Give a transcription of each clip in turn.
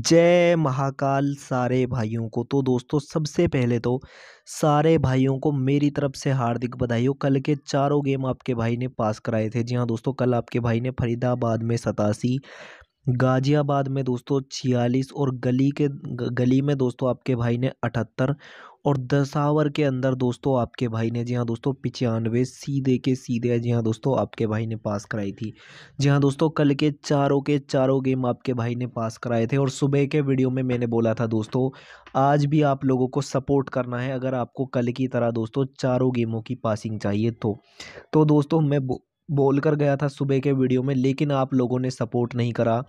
जय महाकाल सारे भाइयों को तो दोस्तों सबसे पहले तो सारे भाइयों को मेरी तरफ से हार्दिक बधाई हो कल के चारों गेम आपके भाई ने पास कराए थे जी हाँ दोस्तों कल आपके भाई ने फरीदाबाद में सतासी गाज़ियाबाद में दोस्तों छियालीस और गली के गली में दोस्तों आपके भाई ने अठहत्तर और दसावर के अंदर दोस्तों आपके भाई ने जी हाँ दोस्तों पिचानवे सीधे के सीधे जी हाँ दोस्तों आपके भाई ने पास कराई थी जी हाँ दोस्तों कल के चारों के चारों गेम आपके भाई ने पास कराए थे और सुबह के वीडियो में मैंने बोला था दोस्तों आज भी आप लोगों को सपोर्ट करना है अगर आपको कल की तरह दोस्तों चारों गेमों की पासिंग चाहिए तो, तो दोस्तों मैं बोल कर गया था सुबह के वीडियो में लेकिन आप लोगों ने सपोर्ट नहीं करा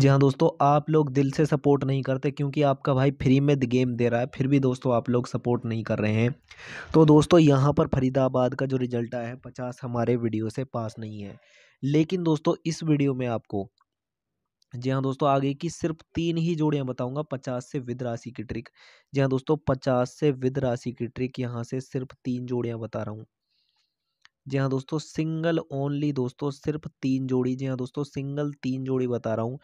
जी हाँ दोस्तों आप लोग दिल से सपोर्ट नहीं करते क्योंकि आपका भाई फ्री में गेम दे रहा है फिर भी दोस्तों आप लोग सपोर्ट नहीं कर रहे हैं तो दोस्तों यहाँ पर फरीदाबाद का जो रिजल्ट आया है पचास हमारे वीडियो से पास नहीं है लेकिन दोस्तों इस वीडियो में आपको जी हाँ दोस्तों आगे की सिर्फ तीन ही जोड़ियाँ बताऊँगा पचास से विद राशि की ट्रिक जी हाँ दोस्तों पचास से विद राशि की ट्रिक यहाँ से सिर्फ तीन जोड़ियाँ बता रहा हूँ जी हाँ दोस्तों सिंगल ओनली दोस्तों सिर्फ तीन जोड़ी जी हाँ दोस्तों सिंगल तीन जोड़ी बता रहा हूँ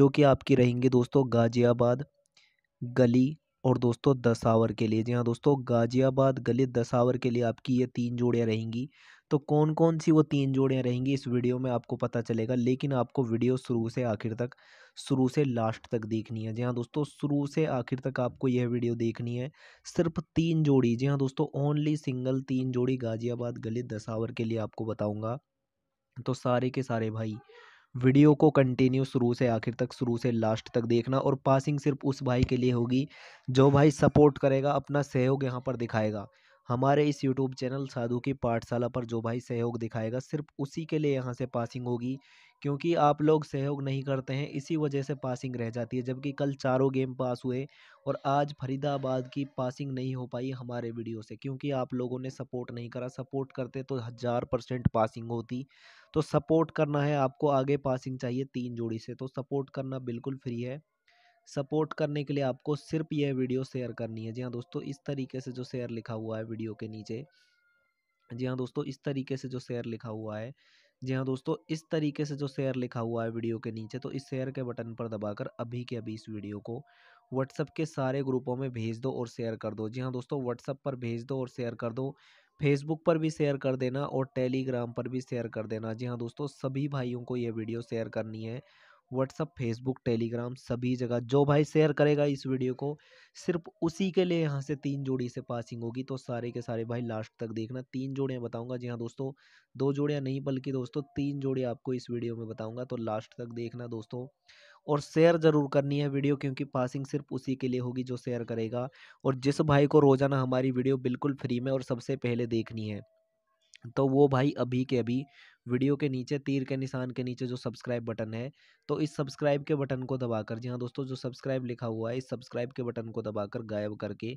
जो कि आपकी रहेंगी दोस्तों गाज़ियाबाद गली और दोस्तों दसावर के लिए जी हाँ दोस्तों गाजियाबाद गलित दसावर के लिए आपकी ये तीन जोड़ियाँ रहेंगी तो कौन कौन सी वो तीन जोड़ियाँ रहेंगी इस वीडियो में आपको पता चलेगा लेकिन आपको वीडियो शुरू से आखिर तक शुरू से लास्ट तक देखनी है जी हाँ दोस्तों शुरू से आखिर तक आपको यह वीडियो देखनी है सिर्फ तीन जोड़ी जी हाँ दोस्तों ओनली सिंगल तीन जोड़ी गाजियाबाद गलित दसावर के लिए आपको बताऊँगा तो सारे के सारे भाई वीडियो को कंटिन्यू शुरू से आखिर तक शुरू से लास्ट तक देखना और पासिंग सिर्फ उस भाई के लिए होगी जो भाई सपोर्ट करेगा अपना सहयोग यहाँ पर दिखाएगा हमारे इस यूट्यूब चैनल साधु की पाठशाला पर जो भाई सहयोग दिखाएगा सिर्फ उसी के लिए यहाँ से पासिंग होगी क्योंकि आप लोग सहयोग नहीं करते हैं इसी वजह से पासिंग रह जाती है जबकि कल चारों गेम पास हुए और आज फरीदाबाद की पासिंग नहीं हो पाई हमारे वीडियो से क्योंकि आप लोगों ने सपोर्ट नहीं करा सपोर्ट करते तो हज़ार परसेंट पासिंग होती तो सपोर्ट करना है आपको आगे पासिंग चाहिए तीन जोड़ी से तो सपोर्ट करना बिल्कुल फ्री है सपोर्ट करने के लिए आपको सिर्फ यह वीडियो शेयर करनी है जी हाँ दोस्तों इस तरीके से जो शेयर लिखा हुआ है वीडियो के नीचे जी हाँ दोस्तों इस तरीके से जो शेयर लिखा हुआ है जी हाँ दोस्तों इस तरीके से जो शेयर लिखा हुआ है वीडियो के नीचे तो इस शेयर के बटन पर दबाकर अभी के अभी इस वीडियो को व्हाट्सअप के सारे ग्रुपों में भेज दो और शेयर कर दो जी हाँ दोस्तों व्हाट्सअप पर भेज दो और शेयर कर दो फेसबुक पर भी शेयर कर देना और टेलीग्राम पर भी शेयर कर देना जी हाँ दोस्तों सभी भाइयों को ये वीडियो शेयर करनी है व्हाट्सअप फेसबुक टेलीग्राम सभी जगह जो भाई शेयर करेगा इस वीडियो को सिर्फ उसी के लिए यहाँ से तीन जोड़ी से पासिंग होगी तो सारे के सारे भाई लास्ट तक देखना तीन जोड़ियाँ बताऊँगा जी हाँ दोस्तों दो जोड़ियाँ नहीं बल्कि दोस्तों तीन जोड़े आपको इस वीडियो में बताऊँगा तो लास्ट तक देखना दोस्तों और शेयर ज़रूर करनी है वीडियो क्योंकि पासिंग सिर्फ उसी के लिए होगी जो शेयर करेगा और जिस भाई को रोज़ाना हमारी वीडियो बिल्कुल फ्री में और सबसे पहले देखनी है तो वो भाई अभी के अभी वीडियो के नीचे तीर के निशान के नीचे जो सब्सक्राइब बटन है तो इस सब्सक्राइब के बटन को दबाकर जी हाँ दोस्तों जो सब्सक्राइब लिखा हुआ है इस सब्सक्राइब के बटन को दबाकर गायब करके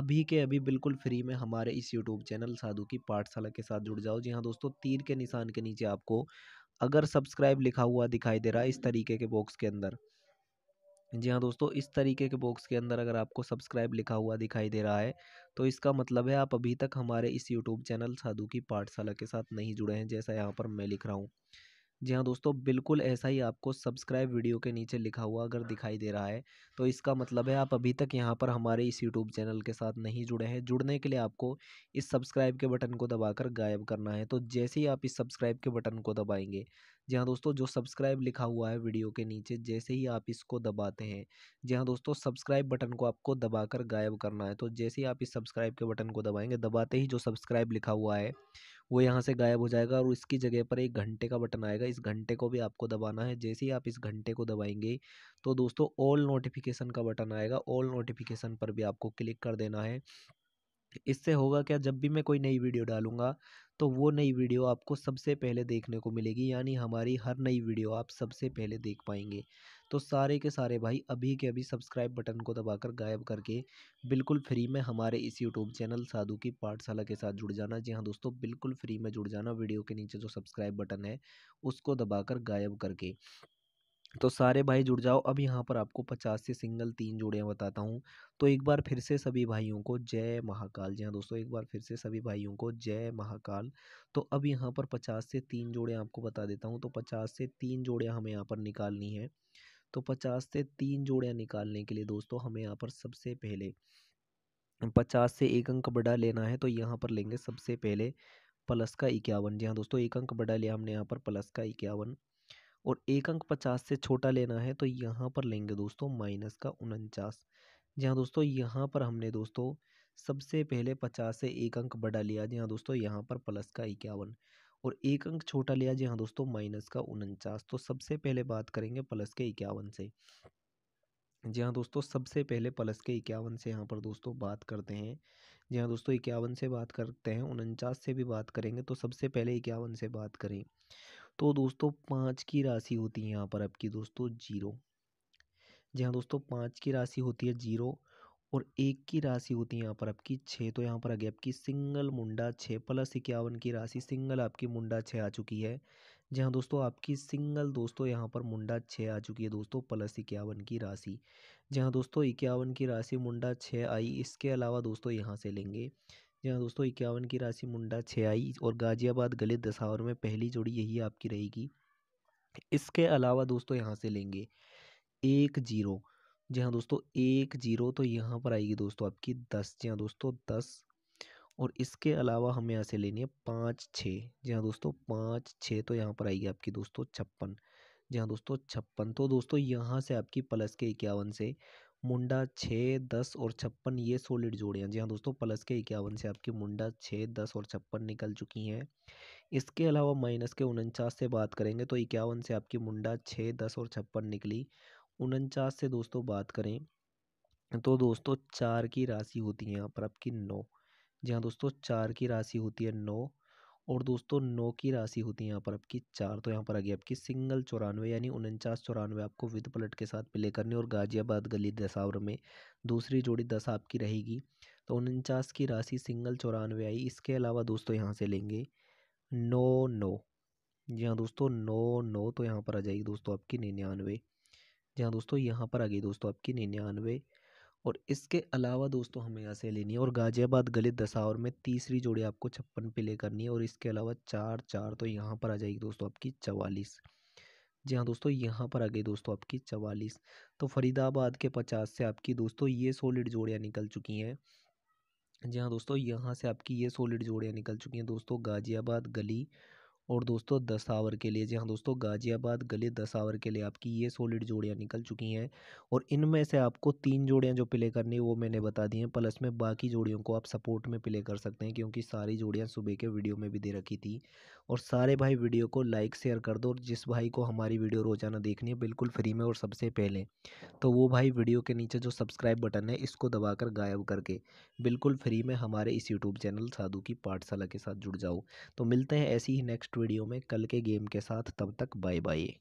अभी के अभी बिल्कुल फ्री में हमारे इस यूट्यूब चैनल साधु की पाठशाला के साथ जुड़ जाओ जी हाँ दोस्तों तीर के निशान के नीचे आपको अगर सब्सक्राइब लिखा हुआ दिखाई दे रहा है इस तरीके के बॉक्स के अंदर जी हाँ दोस्तों इस तरीके के बॉक्स के अंदर अगर आपको सब्सक्राइब लिखा हुआ दिखाई दे रहा है तो इसका मतलब है आप अभी तक हमारे इस यूट्यूब चैनल साधु की पाठशाला के साथ नहीं जुड़े हैं जैसा यहाँ पर मैं लिख रहा हूँ जी हाँ दोस्तों बिल्कुल ऐसा ही आपको सब्सक्राइब वीडियो के नीचे लिखा हुआ अगर दिखाई दे रहा है तो इसका मतलब है आप अभी तक यहाँ पर हमारे इस यूट्यूब चैनल के साथ नहीं जुड़े हैं जुड़ने के लिए आपको इस सब्सक्राइब के बटन को दबाकर गायब करना है तो जैसे ही आप इस सब्सक्राइब के बटन को दबाएंगे जी हाँ दोस्तों जो सब्सक्राइब लिखा हुआ है वीडियो के नीचे जैसे ही आप इसको दबाते हैं जी हाँ दोस्तों सब्सक्राइब बटन को आपको दबाकर गायब करना है तो जैसे ही आप इस सब्सक्राइब के बटन को दबाएंगे दबाते ही जो सब्सक्राइब लिखा हुआ है वो यहाँ से गायब हो जाएगा और इसकी जगह पर एक घंटे का बटन आएगा इस घंटे को भी आपको दबाना है जैसे ही आप इस घंटे को दबाएंगे तो दोस्तों ऑल नोटिफिकेशन का बटन आएगा ऑल नोटिफिकेशन पर भी आपको क्लिक कर देना है इससे होगा क्या जब भी मैं कोई नई वीडियो डालूंगा तो वो नई वीडियो आपको सबसे पहले देखने को मिलेगी यानी हमारी हर नई वीडियो आप सबसे पहले देख पाएंगे तो सारे के सारे भाई अभी के अभी सब्सक्राइब बटन को दबाकर गायब करके बिल्कुल फ्री में हमारे इस यूट्यूब चैनल साधु की पाठशाला के साथ जुड़ जाना जी हाँ दोस्तों बिल्कुल फ्री में जुड़ जाना वीडियो के नीचे जो सब्सक्राइब बटन है उसको दबाकर गायब करके तो सारे भाई जुड़ जाओ अब यहाँ पर आपको पचास से सिंगल तीन जोड़ियाँ बताता हूँ तो एक बार फिर से सभी भाइयों को जय महाकाल जी हाँ दोस्तों एक बार फिर से सभी भाइयों को जय महाकाल तो अब यहाँ पर पचास से तीन जोड़े आपको बता देता हूँ तो पचास से तीन जोड़ियाँ हमें यहाँ पर निकालनी है तो पचास से तीन जोड़ियाँ निकालने के लिए दोस्तों हमें यहाँ पर सबसे पहले पचास से एक अंक बड़ा लेना है तो यहाँ पर लेंगे सबसे पहले प्लस का इक्यावन जी हाँ दोस्तों एक अंक बड़ा लिया हमने यहाँ पर प्लस का इक्यावन और एक अंक पचास से छोटा लेना है तो यहाँ पर लेंगे दोस्तों माइनस का उनचास जी हाँ दोस्तों यहाँ पर हमने दोस्तों सबसे पहले पचास से एक अंक बड़ा लिया जी हाँ दोस्तों यहाँ पर प्लस का इक्यावन और एक अंक छोटा लिया जी हाँ दोस्तों माइनस का उनचास तो सबसे पहले बात करेंगे प्लस के इक्यावन से जी हाँ दोस्तों सबसे पहले प्लस के इक्यावन से यहाँ पर दोस्तों बात करते हैं जी हाँ दोस्तों इक्यावन से बात करते हैं उनचास से भी बात करेंगे तो सबसे पहले इक्यावन से बात करें तो दोस्तों पाँच की राशि होती है यहाँ पर आपकी दोस्तों जीरो जी हाँ दोस्तों पाँच की राशि होती है जीरो और एक की राशि होती है यहाँ पर आपकी छः तो यहाँ पर आ गया आपकी सिंगल मुंडा छः प्लस इक्यावन की राशि सिंगल आपकी मुंडा छः आ चुकी है जी हाँ दोस्तों आपकी सिंगल दोस्तों यहाँ पर मुंडा छः आ चुकी है दोस्तों प्लस इक्यावन की राशि जी हाँ दोस्तों इक्यावन की राशि मुंडा छः आई इसके अलावा दोस्तों यहाँ से लेंगे जी हाँ दोस्तों इक्यावन की राशि मुंडा छः आई और गाजियाबाद गलित दशावर में पहली जोड़ी यही आपकी रहेगी इसके अलावा दोस्तों यहाँ से लेंगे एक जीरो जी हाँ दोस्तों एक जीरो तो यहाँ पर आएगी दोस्तों आपकी दस जी हाँ दोस्तों दस और इसके अलावा हमें यहाँ से लेनी है पाँच छः जी हाँ दोस्तों पाँच छः तो यहाँ पर आएगी आपकी दोस्तों छप्पन जी हाँ दोस्तों छप्पन तो दोस्तों यहाँ से आपकी प्लस के इक्यावन से मुंडा छः दस और छप्पन ये सॉलिड जोड़े हैं जी हाँ दोस्तों प्लस के इक्यावन से आपकी मुंडा छः दस और छप्पन निकल चुकी हैं इसके अलावा माइनस के उनचास से बात करेंगे तो इक्यावन से आपकी मुंडा छः दस और छप्पन निकली उनचास से दोस्तों बात करें तो दोस्तों चार की राशि होती है यहाँ पर आपकी नौ जी हाँ दोस्तों चार की राशि होती है नौ और दोस्तों नौ की राशि होती है यहाँ पर आपकी चार तो यहाँ पर आ गई आपकी सिंगल चौरानवे यानी उनचास चौरानवे आपको विद पलट के साथ प्ले करने और गाजियाबाद गली दशावर में दूसरी जोड़ी दशा आपकी रहेगी तो उनचास की राशि सिंगल चौरानवे आई इसके अलावा दोस्तों यहाँ से लेंगे नौ नौ जी हाँ दोस्तों नौ नौ तो यहाँ पर आ जाएगी दोस्तों आपकी निन्यानवे जी हाँ दोस्तों यहाँ पर आ गई दोस्तों आपकी निन्यानवे और इसके अलावा दोस्तों हमें यहाँ से लेनी है और गाजियाबाद गलित दशावर में तीसरी जोड़ी आपको छप्पन पे ले करनी है और इसके अलावा चार चार तो यहाँ पर आ जाएगी दोस्तों आपकी चवालीस जी हाँ दोस्तों यहाँ पर आ गई दोस्तों आपकी चवालीस तो फरीदाबाद के पचास से आपकी दोस्तों ये सोलिड जोड़ियाँ निकल चुकी हैं जी हाँ दोस्तों यहाँ से आपकी ये सोलिड जोड़ियाँ निकल चुकी हैं दोस्तों गाजियाबाद गली और दोस्तों दस आवर के लिए जी हाँ दोस्तों गाजियाबाद गले दस आवर के लिए आपकी ये सॉलिड जोड़ियाँ निकल चुकी हैं और इनमें से आपको तीन जोड़ियाँ जो प्ले करनी है वो मैंने बता दी हैं प्लस में बाकी जोड़ियों को आप सपोर्ट में प्ले कर सकते हैं क्योंकि सारी जोड़ियाँ सुबह के वीडियो में भी दे रखी थी और सारे भाई वीडियो को लाइक शेयर कर दो और जिस भाई को हमारी वीडियो रोजाना देखनी है बिल्कुल फ्री में और सबसे पहले तो वो भाई वीडियो के नीचे जो सब्सक्राइब बटन है इसको दबा गायब करके बिल्कुल फ्री में हमारे इस यूट्यूब चैनल साधु की पाठशाला के साथ जुड़ जाओ तो मिलते हैं ऐसी ही नेक्स्ट नेक्स्ट वीडियो में कल के गेम के साथ तब तक बाय बाय